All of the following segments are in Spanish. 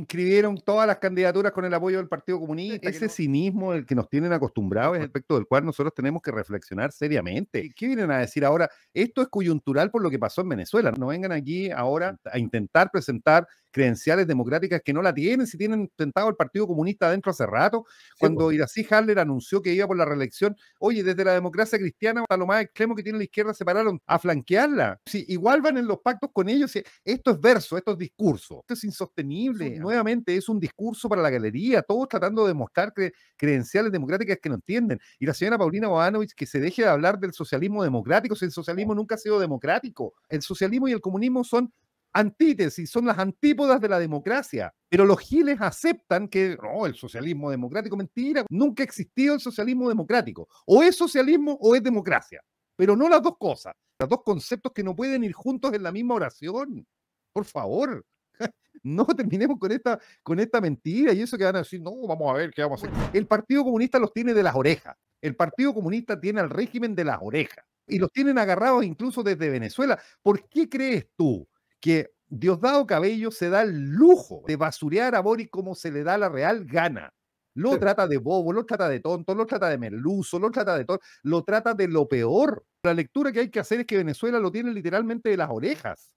inscribieron todas las candidaturas con el apoyo del Partido Comunista. Ese cinismo del que nos tienen acostumbrados es aspecto del cual nosotros tenemos que reflexionar seriamente. ¿Qué vienen a decir ahora? Esto es coyuntural por lo que pasó en Venezuela. No vengan aquí ahora a intentar presentar credenciales democráticas que no la tienen, si tienen tentado el Partido Comunista adentro hace rato. Cuando bueno. Pues. Irací anunció que iba por la reelección, oye, desde la democracia cristiana hasta lo más extremo que tiene la izquierda se pararon a flanquearla. Si igual van en los pactos con ellos, esto es verso, esto es discurso, esto es insostenible. Pues. Nuevamente es un discurso para la galería, todos tratando de mostrar que credenciales democráticas que no entienden. Y la señora Paulina Boanovich que se deje de hablar del socialismo democrático, si el socialismo nunca ha sido democrático. El socialismo y el comunismo son antítesis, son las antípodas de la democracia. Pero los giles aceptan que no, oh, el socialismo democrático, mentira, nunca existió el socialismo democrático. O es socialismo o es democracia. Pero no las dos cosas, los dos conceptos que no pueden ir juntos en la misma oración. Por favor, no terminemos con esta, con esta mentira y eso que van a decir, no, vamos a ver qué vamos a hacer. El Partido Comunista los tiene de las orejas. El Partido Comunista tiene al régimen de las orejas y los tienen agarrados incluso desde Venezuela. ¿Por qué crees tú que Diosdado Cabello se da el lujo de basurear a Boric como se le da la real gana. Lo trata de bobo, lo trata de tonto, lo trata de merluzo, lo trata de todo, lo trata de lo peor. La lectura que hay que hacer es que Venezuela lo tiene literalmente de las orejas.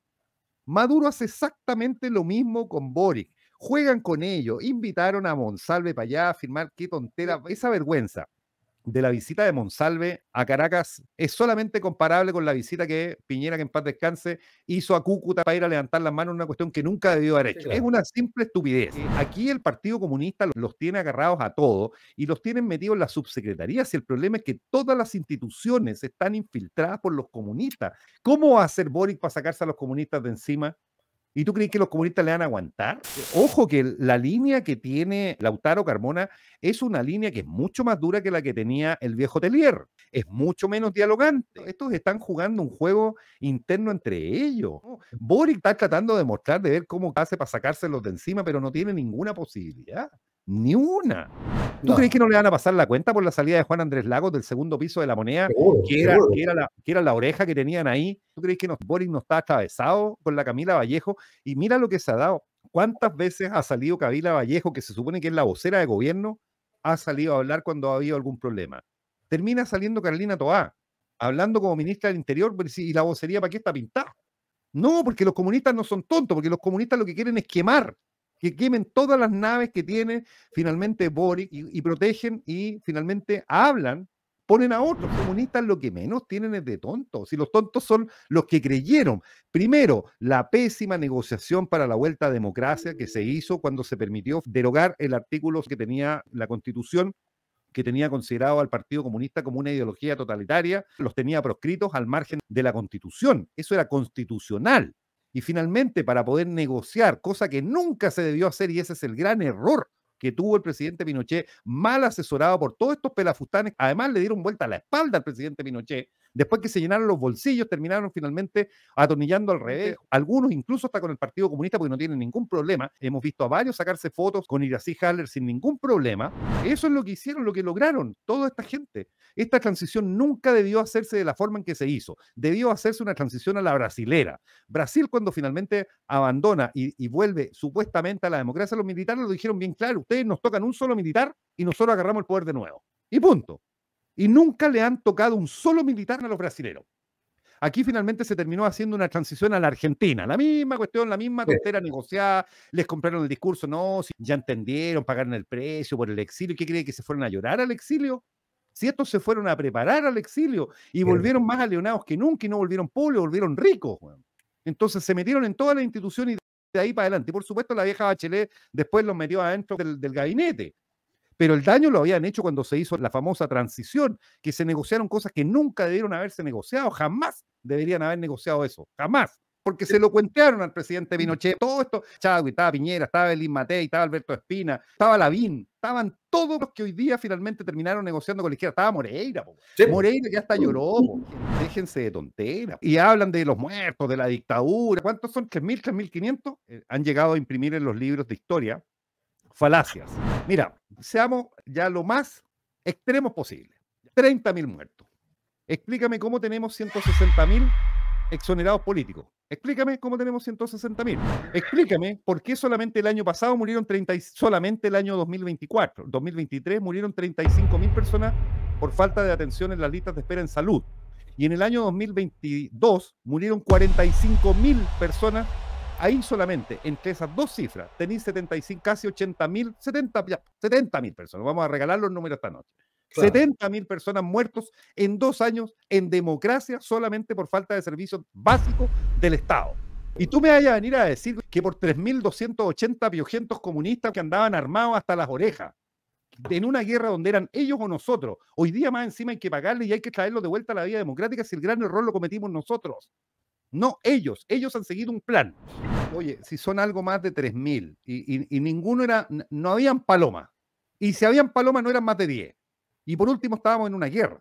Maduro hace exactamente lo mismo con Boric. Juegan con ellos, invitaron a Monsalve para allá a firmar, qué tontera, esa vergüenza de la visita de Monsalve a Caracas es solamente comparable con la visita que Piñera, que en paz descanse, hizo a Cúcuta para ir a levantar las manos, una cuestión que nunca debió haber hecho. Es una simple estupidez. Aquí el Partido Comunista los tiene agarrados a todos y los tienen metidos en las subsecretarías y el problema es que todas las instituciones están infiltradas por los comunistas. ¿Cómo va a hacer Boric para sacarse a los comunistas de encima? ¿Y tú crees que los comunistas le van a aguantar? Eh, ojo que la línea que tiene Lautaro Carmona es una línea que es mucho más dura que la que tenía el viejo Telier. Es mucho menos dialogante. Estos están jugando un juego interno entre ellos. Boric está tratando de mostrar, de ver cómo hace para sacárselos de encima, pero no tiene ninguna posibilidad. Ni una. ¿Tú crees que no le van a pasar la cuenta por la salida de Juan Andrés Lagos del segundo piso de la moneda, que, era, que, era la, oreja que tenían ahí? ¿Tú crees que Boris Boric no está atravesado con la Camila Vallejo? Y mira lo que se ha dado. ¿Cuántas veces ha salido Camila Vallejo, que se supone que es la vocera de gobierno, ha salido a hablar cuando ha habido algún problema? Termina saliendo Carolina Toá, hablando como ministra del Interior, pues, y la vocería para qué está pintada. No, porque los comunistas no son tontos, porque los comunistas lo que quieren es quemar que quemen todas las naves que tiene finalmente Boric y, protegen y finalmente hablan, ponen a otros. comunistas lo que menos tienen es de tontos. Y los tontos son los que creyeron, primero, la pésima negociación para la vuelta a democracia que se hizo cuando se permitió derogar el artículo que tenía la constitución que tenía considerado al Partido Comunista como una ideología totalitaria, los tenía proscritos al margen de la Constitución. Eso era constitucional. Y finalmente, para poder negociar, cosa que nunca se debió hacer y ese es el gran error que tuvo el presidente Pinochet, mal asesorado por todos estos pelafustanes. Además, le dieron vuelta a la espalda al presidente Pinochet Después que se llenaron los bolsillos, terminaron finalmente atornillando al revés. Algunos incluso hasta con el Partido Comunista porque no tienen ningún problema. Hemos visto a varios sacarse fotos con Iracy Haller sin ningún problema. Eso es lo que hicieron, lo que lograron toda esta gente. Esta transición nunca debió hacerse de la forma en que se hizo. Debió hacerse una transición a la brasilera. Brasil cuando finalmente abandona y vuelve supuestamente a la democracia, los militares lo dijeron bien claro. Ustedes nos tocan un solo militar y nosotros agarramos el poder de nuevo. Y punto y nunca le han tocado un solo militar a los brasileros. Aquí finalmente se terminó haciendo una transición a la Argentina. La misma cuestión, la misma tontera negociada. Les compraron el discurso, no, ya entendieron, pagaron el precio por el exilio. ¿Qué creen, que se fueron a llorar al exilio? Si estos se fueron a preparar al exilio y volvieron más aleonados que nunca y no volvieron pobres, volvieron ricos. Entonces se metieron en toda la institución y de ahí para adelante. Y por supuesto, la vieja Bachelet después los metió adentro del gabinete pero el daño lo habían hecho cuando se hizo la famosa transición, que se negociaron cosas que nunca debieron haberse negociado, jamás deberían haber negociado eso, jamás, porque se lo cuentearon al presidente mm. Pinochet, todo esto, Chávez, estaba Piñera, estaba Elín Matei, estaba Alberto Espina, estaba Lavín, estaban todos los que hoy día finalmente terminaron negociando con la izquierda, estaba Moreira, Moreira ya hasta lloró, mm. déjense de tontera. y hablan de los muertos, de la dictadura, ¿cuántos son? ¿3.000, 3.500? Eh, han llegado a imprimir en los libros de historia falacias. Mira, seamos ya lo más extremos posible. 30.000 muertos. Explícame cómo tenemos 160.000 exonerados políticos. Explícame cómo tenemos 160.000. Explícame por qué solamente el año pasado murieron 30, solamente el año 2024, 2023 murieron 35.000 personas por falta de atención en las listas de espera en salud. Y en el año 2022 murieron 45.000 personas ahí solamente, entre esas dos cifras, tenéis 75, casi 80 mil, 70 mil personas. Vamos a regalar los números esta noche. 70 mil personas muertos en dos años en democracia solamente por falta de servicios básicos del Estado. Y tú me vayas a venir a decir que por 3.280 piojentos comunistas que andaban armados hasta las orejas, en una guerra donde eran ellos o nosotros, hoy día más encima hay que pagarle y hay que traerlo de vuelta a la vida democrática si el gran error lo cometimos nosotros. No, ellos, ellos han seguido un plan. Oye, si son algo más de 3.000 y, y, ninguno era, no habían palomas. Y si habían palomas no eran más de 10. Y por último estábamos en una guerra.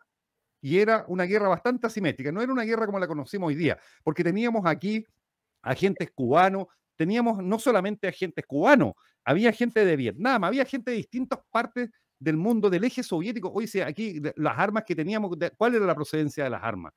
Y era una guerra bastante asimétrica. No era una guerra como la conocimos hoy día, porque teníamos aquí agentes cubanos, teníamos no solamente agentes cubanos, había gente de Vietnam, había gente de distintas partes del mundo, del eje soviético. Hoy sea, aquí las armas que teníamos, ¿cuál era la procedencia de las armas?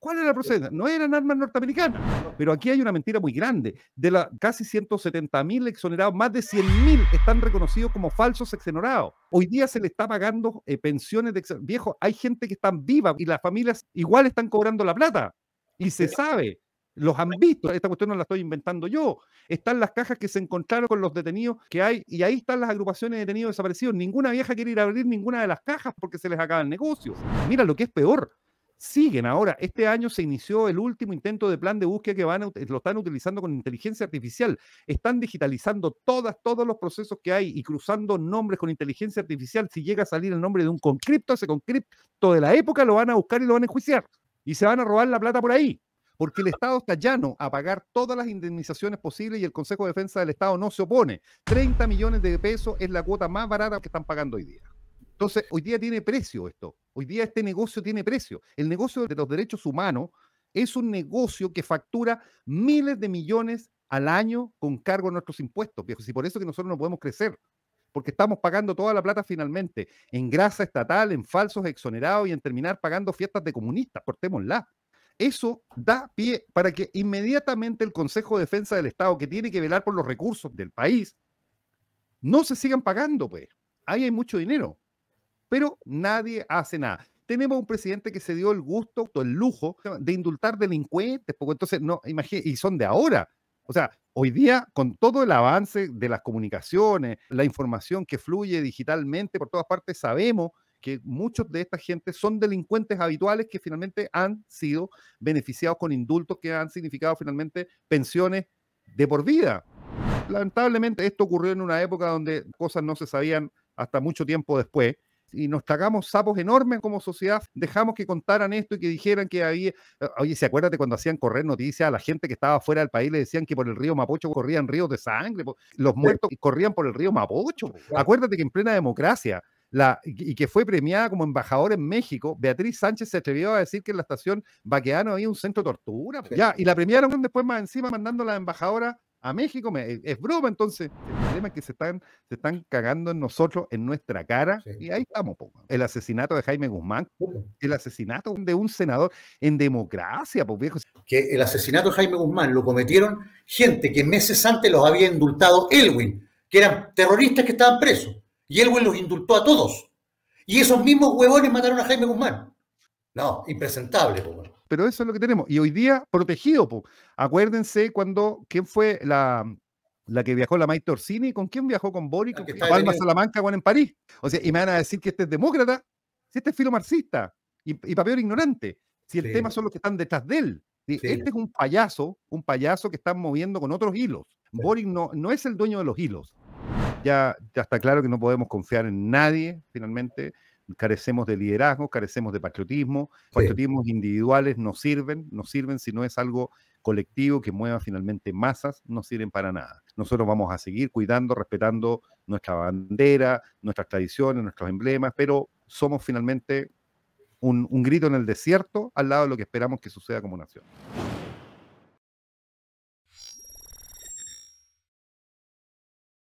¿Cuál era la procedencia? No eran armas norteamericanas, pero aquí hay una mentira muy grande. De las casi 170.000 exonerados, más de 100.000 están reconocidos como falsos exonerados. Hoy día se le está pagando eh, pensiones de viejos. Hay gente que está viva y las familias igual están cobrando la plata y se sabe. Los han visto, esta cuestión no la estoy inventando yo. Están las cajas que se encontraron con los detenidos que hay, y ahí están las agrupaciones de detenidos desaparecidos. Ninguna vieja quiere ir a abrir ninguna de las cajas porque se les acaba el negocio. Mira lo que es peor siguen ahora. Este año se inició el último intento de plan de búsqueda que van lo están utilizando con inteligencia artificial. Están digitalizando todas, todos los procesos que hay y cruzando nombres con inteligencia artificial. Si llega a salir el nombre de un concripto, ese concripto de la época lo van a buscar y lo van a enjuiciar. Y se van a robar la plata por ahí. Porque el Estado está llano a pagar todas las indemnizaciones posibles y el Consejo de Defensa del Estado no se opone. 30 millones de pesos es la cuota más barata que están pagando hoy día. Entonces, hoy día tiene precio esto. Hoy día este negocio tiene precio. El negocio de los derechos humanos es un negocio que factura miles de millones al año con cargo a nuestros impuestos, Y por eso que nosotros no podemos crecer, porque estamos pagando toda la plata finalmente en grasa estatal, en falsos exonerados y en terminar pagando fiestas de comunistas, cortémosla. Eso da pie para que inmediatamente el Consejo de Defensa del Estado, que tiene que velar por los recursos del país, no se sigan pagando, pues. Ahí hay mucho dinero pero nadie hace nada. Tenemos un presidente que se dio el gusto, el lujo de indultar delincuentes, entonces no, y son de ahora. O sea, hoy día, con todo el avance de las comunicaciones, la información que fluye digitalmente por todas partes, sabemos que muchos de esta gente son delincuentes habituales que finalmente han sido beneficiados con indultos que han significado finalmente pensiones de por vida. Lamentablemente esto ocurrió en una época donde cosas no se sabían hasta mucho tiempo después y nos tragamos sapos enormes como sociedad, dejamos que contaran esto y que dijeran que había, eh, oye, ¿se acuérdate cuando hacían correr noticias a la gente que estaba fuera del país, le decían que por el río Mapocho corrían ríos de sangre, los muertos corrían por el río Mapocho, acuérdate que en plena democracia, la, y que fue premiada como embajadora en México, Beatriz Sánchez se atrevió a decir que en la estación Baqueano había un centro de tortura. Ya, y la premiaron después más encima mandando a la embajadora a México, eh, es broma entonces. El problema es que se están, se están cagando en nosotros, en nuestra cara, y ahí vamos, El asesinato de Jaime Guzmán, el asesinato de un senador en democracia, pues Que el asesinato de Jaime Guzmán lo cometieron gente que meses antes los había indultado Elwin, que eran terroristas que estaban presos, y Elwin los indultó a todos. Y esos mismos huevones mataron a Jaime Guzmán. No, impresentable, pues pero eso es lo que tenemos. Y hoy día, protegido, acuérdense cuando, ¿quién fue la, que viajó la Maite Orsini. ¿Con quién viajó? ¿Con Boric? ¿Con Palma Salamanca? ¿Con en París? O sea, y me van a decir que este es demócrata, si este es filomarxista, y, papel peor ignorante, si el tema son los que están detrás de él. Este es un payaso, un payaso que están moviendo con otros hilos. Boric no, no es el dueño de los hilos. Ya, ya está claro que no podemos confiar en nadie, finalmente carecemos de liderazgo, carecemos de patriotismo, patriotismos individuales no sirven, no sirven si no es algo colectivo que mueva finalmente masas, no sirven para nada. Nosotros vamos a seguir cuidando, respetando nuestra bandera, nuestras tradiciones, nuestros emblemas, pero somos finalmente un grito en el desierto al lado de lo que esperamos que suceda como nación.